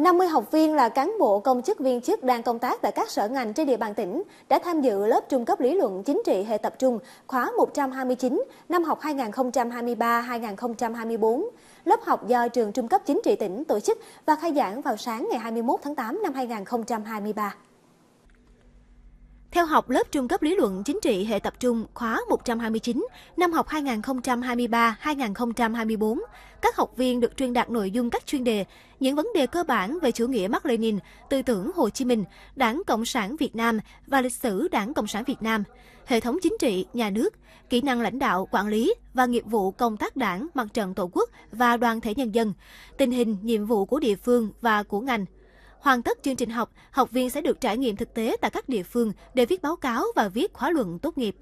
50 học viên là cán bộ công chức viên chức đang công tác tại các sở ngành trên địa bàn tỉnh đã tham dự lớp trung cấp lý luận chính trị hệ tập trung khóa 129 năm học 2023-2024. Lớp học do trường trung cấp chính trị tỉnh tổ chức và khai giảng vào sáng ngày 21 tháng 8 năm 2023. Theo học lớp trung cấp lý luận chính trị hệ tập trung khóa 129 năm học 2023-2024, các học viên được truyền đạt nội dung các chuyên đề, những vấn đề cơ bản về chủ nghĩa Mác Lênin, tư tưởng Hồ Chí Minh, Đảng Cộng sản Việt Nam và lịch sử Đảng Cộng sản Việt Nam, hệ thống chính trị, nhà nước, kỹ năng lãnh đạo, quản lý và nghiệp vụ công tác đảng, mặt trận tổ quốc và đoàn thể nhân dân, tình hình, nhiệm vụ của địa phương và của ngành – Hoàn tất chương trình học, học viên sẽ được trải nghiệm thực tế tại các địa phương để viết báo cáo và viết khóa luận tốt nghiệp.